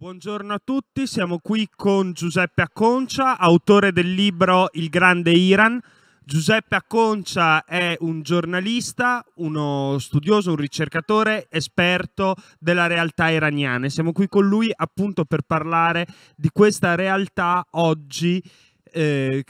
Buongiorno a tutti, siamo qui con Giuseppe Acconcia, autore del libro Il Grande Iran. Giuseppe Acconcia è un giornalista, uno studioso, un ricercatore, esperto della realtà iraniana. E siamo qui con lui appunto per parlare di questa realtà oggi eh,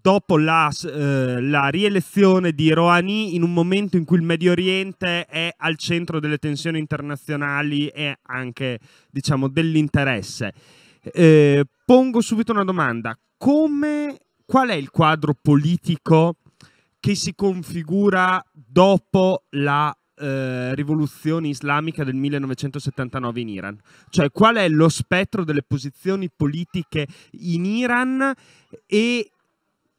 dopo la, eh, la, rielezione di Rouhani in un momento in cui il Medio Oriente è al centro delle tensioni internazionali e anche diciamo, dell'interesse. Eh, pongo subito una domanda, Come, qual è il quadro politico che si configura dopo la eh, rivoluzione islamica del 1979 in Iran? Cioè qual è lo spettro delle posizioni politiche in Iran e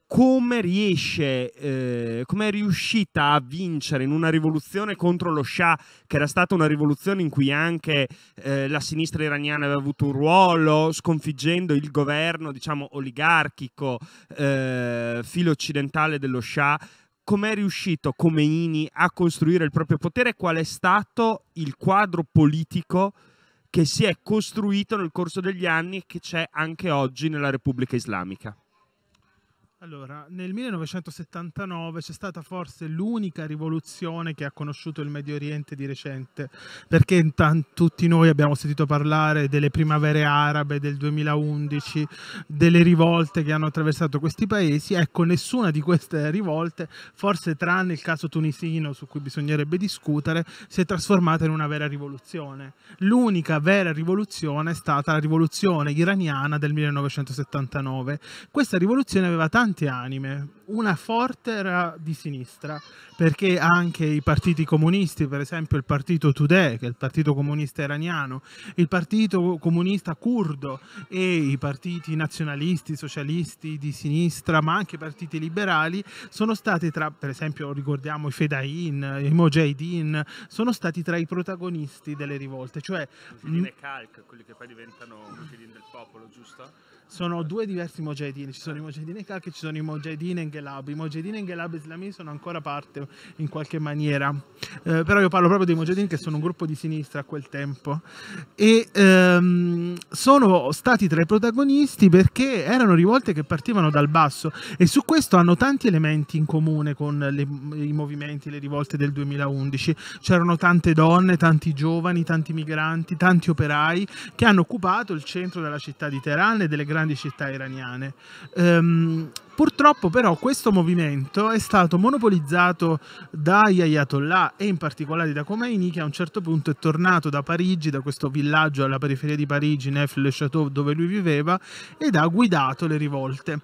come riesce, eh, come è riuscita a vincere in una rivoluzione contro lo Shah, che era stata una rivoluzione in cui anche eh, la sinistra iraniana aveva avuto un ruolo, sconfiggendo il governo, diciamo, oligarchico, eh, filo occidentale dello Shah. Com'è riuscito Khomeini a costruire il proprio potere? Qual è stato il quadro politico che si è costruito nel corso degli anni e che c'è anche oggi nella Repubblica Islamica? Allora, nel 1979 c'è stata forse l'unica rivoluzione che ha conosciuto il Medio Oriente di recente, perché tutti noi abbiamo sentito parlare delle primavere arabe del 2011, delle rivolte che hanno attraversato questi paesi, ecco, nessuna di queste rivolte, forse tranne il caso tunisino su cui bisognerebbe discutere, si è trasformata in una vera rivoluzione. L'unica vera rivoluzione è stata la rivoluzione iraniana del 1979. Questa rivoluzione aveva tanti tante anime, una forte era di sinistra, perché anche i partiti comunisti, per esempio il partito Tudeh, che è il partito comunista iraniano, il partito comunista curdo e i partiti nazionalisti, socialisti di sinistra, ma anche i partiti liberali, sono stati tra, per esempio ricordiamo i Fedain, i Mojahideen, sono stati tra i protagonisti delle rivolte. Cioè, Mujahideen e Kalk, quelli che poi diventano Mujahideen del popolo, giusto? Sono due diversi Mojahideen, ci sono i Mojahideen e Kalk e ci sono i Mojahideen Ingelab. I Mojahedin e Ingelab Islami sono ancora parte in qualche maniera, eh, però io parlo proprio dei Mojahedin che sono un gruppo di sinistra a quel tempo e ehm, sono stati tra i protagonisti perché erano rivolte che partivano dal basso e su questo hanno tanti elementi in comune con le, i movimenti, le rivolte del 2011. C'erano tante donne, tanti giovani, tanti migranti, tanti operai che hanno occupato il centro della città di Teheran e delle grandi città iraniane. Ehm, Purtroppo però questo movimento è stato monopolizzato dagli Ayatollah e in particolare da Khomeini che a un certo punto è tornato da Parigi, da questo villaggio alla periferia di Parigi, Nef-le-Château dove lui viveva ed ha guidato le rivolte.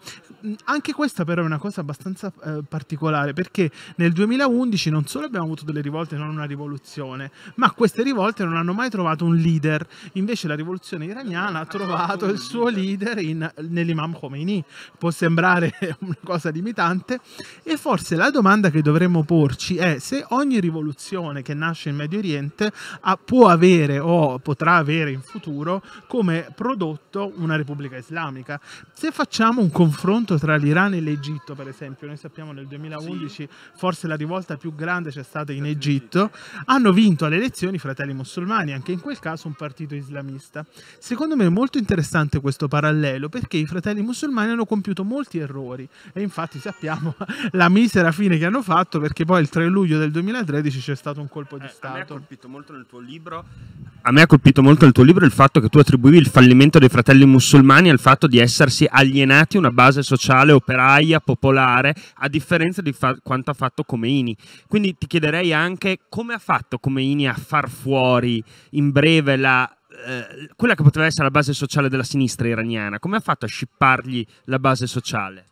Anche questa però è una cosa abbastanza eh, particolare perché nel 2011 non solo abbiamo avuto delle rivolte, non una rivoluzione, ma queste rivolte non hanno mai trovato un leader. Invece la rivoluzione iraniana ha trovato il suo leader in, nell'imam Khomeini. Può sembrare una cosa limitante e forse la domanda che dovremmo porci è se ogni rivoluzione che nasce in Medio Oriente può avere o potrà avere in futuro come prodotto una Repubblica Islamica. Se facciamo un confronto tra l'Iran e l'Egitto, per esempio, noi sappiamo nel 2011 sì. forse la rivolta più grande c'è stata in Egitto, hanno vinto alle elezioni i fratelli musulmani, anche in quel caso un partito islamista. Secondo me è molto interessante questo parallelo perché i fratelli musulmani hanno compiuto molti errori fuori. E infatti sappiamo la misera fine che hanno fatto perché poi il 3 luglio del 2013 c'è stato un colpo di eh, Stato. A me ha colpito molto nel tuo libro. A me ha colpito molto nel tuo libro il fatto che tu attribuivi il fallimento dei fratelli musulmani al fatto di essersi alienati una base sociale operaia, popolare, a differenza di fa- quanto ha fatto Comeini. Quindi ti chiederei anche come ha fatto Comeini a far fuori in breve la eh, quella che poteva essere la base sociale della sinistra iraniana, come ha fatto a scippargli la base sociale?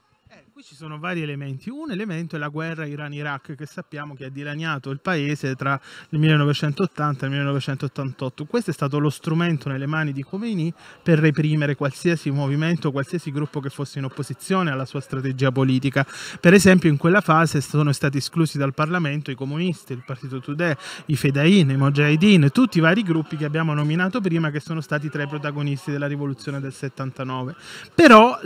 Qui ci sono vari elementi. Un elemento è la guerra Iran-Iraq che sappiamo che ha dilaniato il paese tra il 1980 e il 1988. Questo è stato lo strumento nelle mani di Khomeini per reprimere qualsiasi movimento, qualsiasi gruppo che fosse in opposizione alla sua strategia politica. Per esempio in quella fase sono stati esclusi dal Parlamento i comunisti, il Partito Tudeh, i Fedain, i Mojahedin, tutti i vari gruppi che abbiamo nominato prima che sono stati tra i protagonisti della rivoluzione del 79. Però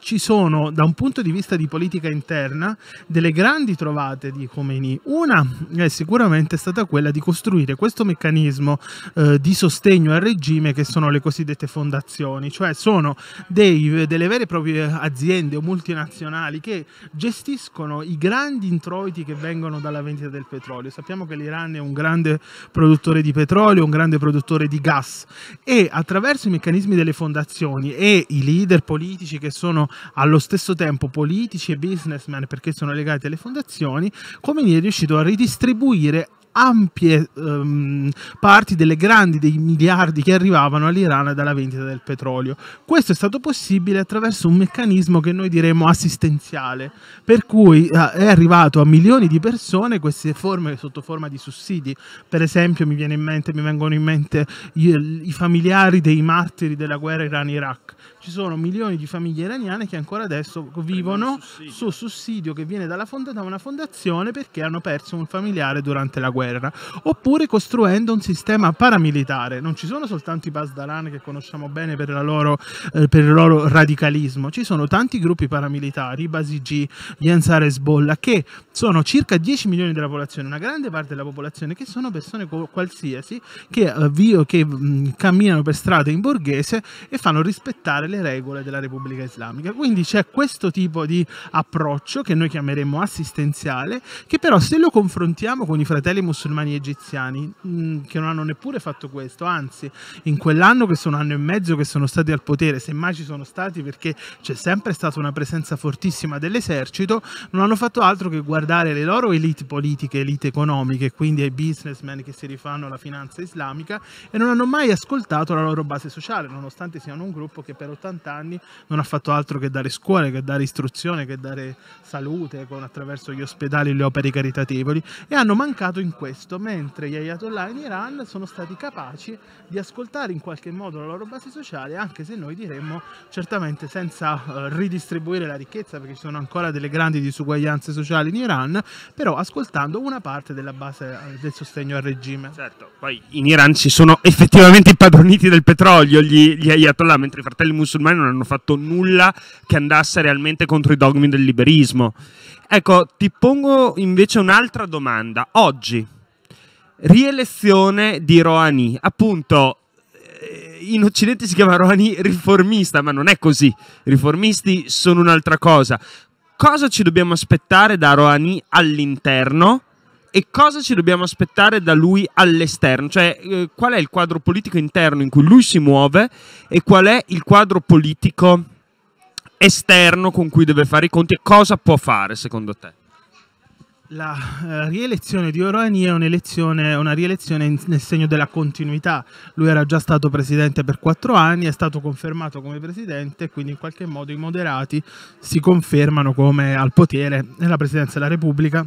ci sono da un punto di vista di di politica interna, delle grandi trovate di Khomeini. Una eh, è sicuramente stata quella di costruire questo meccanismo eh, di sostegno al regime che sono le cosiddette fondazioni, cioè sono dei, delle vere e proprie aziende o multinazionali che gestiscono i grandi introiti che vengono dalla vendita del petrolio. Sappiamo che l'Iran è un grande produttore di petrolio, un grande produttore di gas e attraverso i meccanismi delle fondazioni e i leader politici che sono allo stesso tempo politici, politici e businessmen perché sono legati alle fondazioni, Khomeini è riuscito a ridistribuire ampie um, parti delle grandi, dei miliardi che arrivavano all'Iran dalla vendita del petrolio. Questo è stato possibile attraverso un meccanismo che noi diremo assistenziale, per cui uh, è arrivato a milioni di persone queste forme sotto forma di sussidi. Per esempio mi, viene in mente, mi vengono in mente i, i familiari dei martiri della guerra Iran-Iraq, ci sono milioni di famiglie iraniane che ancora adesso vivono sussidio. su sussidio che viene fonda, da una fondazione perché hanno perso un familiare durante la guerra, oppure costruendo un sistema paramilitare. Non ci sono soltanto i Pasdaran che conosciamo bene per, loro, eh, per il loro radicalismo, ci sono tanti gruppi paramilitari, i Basigi, gli Ansar Hezbollah, che sono circa 10 milioni della popolazione, una grande parte della popolazione che sono persone qualsiasi che, eh, vi, che mh, mm, camminano per strade in borghese e fanno rispettare delle regole della Repubblica Islamica. Quindi c'è questo tipo di approccio che noi chiameremo assistenziale, che però se lo confrontiamo con i fratelli musulmani egiziani, mm, che non hanno neppure fatto questo, anzi in quell'anno che sono anno e mezzo che sono stati al potere, semmai ci sono stati perché c'è sempre stata una presenza fortissima dell'esercito, non hanno fatto altro che guardare le loro elite politiche, elite economiche, quindi ai businessmen che si rifanno alla finanza islamica e non hanno mai ascoltato la loro base sociale, nonostante siano un gruppo che per 80 anni non ha fatto altro che dare scuole, che dare istruzione, che dare salute con, attraverso gli ospedali e le opere caritatevoli e hanno mancato in questo, mentre gli Ayatollah in Iran sono stati capaci di ascoltare in qualche modo la loro base sociale, anche se noi diremmo certamente senza eh, ridistribuire la ricchezza, perché ci sono ancora delle grandi disuguaglianze sociali in Iran, però ascoltando una parte della base eh, del sostegno al regime. Certo, poi in Iran si sono effettivamente impadroniti del petrolio gli, gli Ayatollah, mentre i fratelli musulmani musulmani non hanno fatto nulla che andasse realmente contro i dogmi del liberismo. Ecco, ti pongo invece un'altra domanda. Oggi, rielezione di Rouhani, appunto eh, in Occidente si chiama Rouhani riformista, ma non è così. I riformisti sono un'altra cosa. Cosa ci dobbiamo aspettare da Rouhani all'interno e cosa ci dobbiamo aspettare da lui all'esterno? Cioè, eh, qual è il quadro politico interno in cui lui si muove e qual è il quadro politico esterno con cui deve fare i conti e cosa può fare secondo te? La eh, rielezione di Orani è un'elezione, una rielezione in, nel segno della continuità. Lui era già stato presidente per quattro anni, è stato confermato come presidente, quindi in qualche modo i moderati si confermano come al potere nella presidenza della Repubblica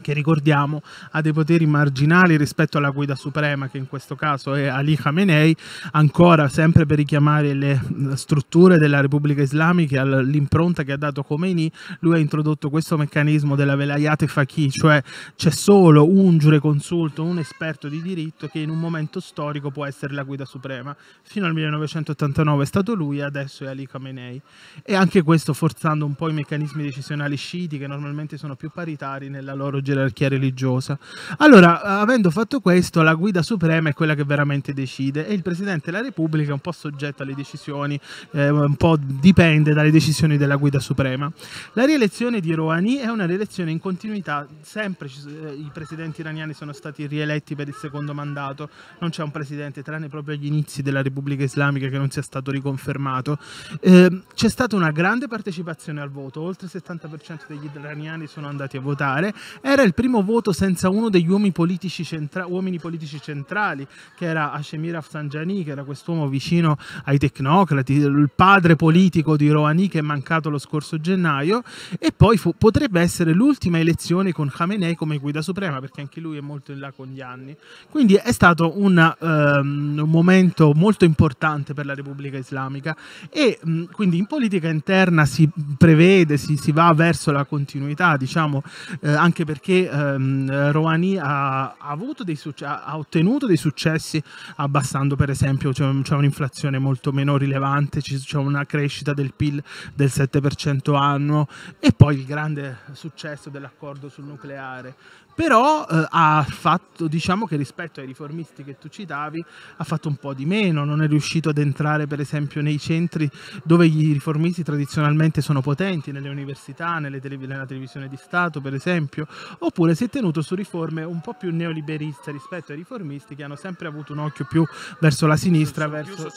che ricordiamo ha dei poteri marginali rispetto alla guida suprema, che in questo caso è Ali Khamenei, ancora sempre per richiamare le strutture della Repubblica Islamica all'impronta che ha dato Khomeini, lui ha introdotto questo meccanismo della velayate faqih, cioè c'è solo un giureconsulto, un esperto di diritto che in un momento storico può essere la guida suprema. Fino al 1989 è stato lui, adesso è Ali Khamenei. E anche questo forzando un po' i meccanismi decisionali sciiti che normalmente sono più paritari nella loro gerarchia religiosa. Allora, avendo fatto questo, la guida suprema è quella che veramente decide e il Presidente della Repubblica è un po' soggetto alle decisioni, eh, un po' dipende dalle decisioni della guida suprema. La rielezione di Rouhani è una rielezione in continuità, sempre eh, i presidenti iraniani sono stati rieletti per il secondo mandato, non c'è un presidente, tranne proprio agli inizi della Repubblica Islamica, che non sia stato riconfermato. Eh, c'è stata una grande partecipazione al voto, oltre il 70% degli iraniani sono andati a votare e era il primo voto senza uno degli uomini politici, centra- uomini politici centrali, che era Ashemir Afsanjani, che era quest'uomo vicino ai tecnocrati, il padre politico di Rouhani che è mancato lo scorso gennaio, e poi fu- potrebbe essere l'ultima elezione con Khamenei come guida suprema, perché anche lui è molto in là con gli anni. Quindi è stato un, um, un momento molto importante per la Repubblica Islamica e um, quindi in politica interna si prevede, si, si va verso la continuità, diciamo, eh, anche perché che ehm, Rouhani ha, ha, dei, ha, ottenuto dei successi abbassando per esempio c'è, c'è un'inflazione molto meno rilevante, c'è una crescita del PIL del 7% annuo e poi il grande successo dell'accordo sul nucleare però eh, ha fatto, diciamo che rispetto ai riformisti che tu citavi, ha fatto un po' di meno, non è riuscito ad entrare per esempio nei centri dove i riformisti tradizionalmente sono potenti, nelle università, nelle telev- nella televisione di Stato per esempio, oppure si è tenuto su riforme un po' più neoliberiste rispetto ai riformisti che hanno sempre avuto un occhio più verso la sinistra, verso,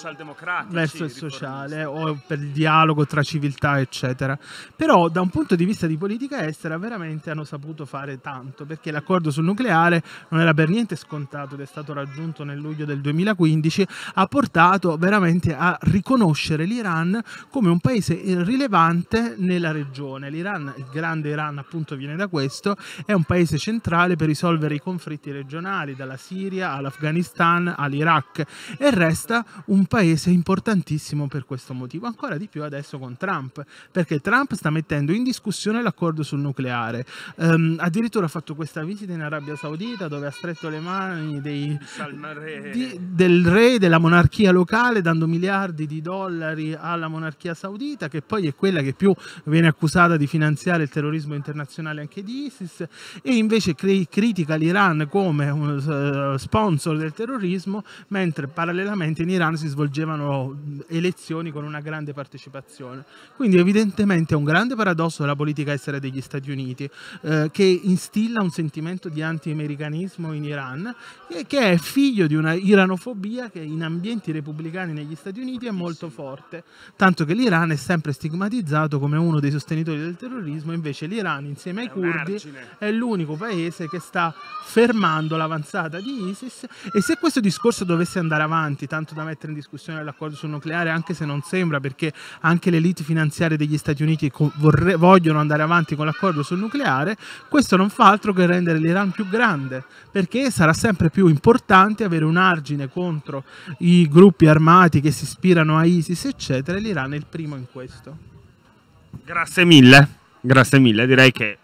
verso il sociale o per il dialogo tra civiltà, eccetera. Però da un punto di vista di politica estera veramente hanno saputo fare tanto, perché l'accordo sul nucleare non era per niente scontato ed è stato raggiunto nel luglio del 2015, ha portato veramente a riconoscere l'Iran come un paese rilevante nella regione. L'Iran, il grande Iran appunto viene da questo è un paese centrale per risolvere i conflitti regionali, dalla Siria all'Afghanistan all'Iraq, e resta un paese importantissimo per questo motivo, ancora di più adesso con Trump, perché Trump sta mettendo in discussione l'accordo sul nucleare. Um, addirittura ha fatto questa visita in Arabia Saudita dove ha stretto le mani dei, di, del re, della monarchia locale, dando miliardi di dollari alla monarchia saudita, che poi è quella che più viene accusata di finanziare il terrorismo internazionale anche di ISIS e invece critica l'Iran come un, eh, sponsor del terrorismo, mentre parallelamente in Iran si svolgevano elezioni con una grande partecipazione. Quindi evidentemente è un grande paradosso della politica estera degli Stati Uniti uh, che instilla un sentimento di anti-americanismo in Iran e che è figlio di una iranofobia che in ambienti repubblicani negli Stati Uniti è molto forte, tanto che l'Iran è sempre stigmatizzato come uno dei sostenitori del terrorismo, invece l'Iran insieme ai curdi è l'unico paese che sta fermando l'avanzata di ISIS e se questo discorso dovesse andare avanti, tanto da mettere in discussione l'accordo sul nucleare, anche se non sembra perché anche le elite finanziarie degli Stati Uniti vorre- vogliono andare avanti con l'accordo sul nucleare, questo non fa altro che rendere l'Iran più grande, perché sarà sempre più importante avere un argine contro i gruppi armati che si ispirano a ISIS, eccetera, e l'Iran è il primo in questo. Grazie mille, grazie mille, direi che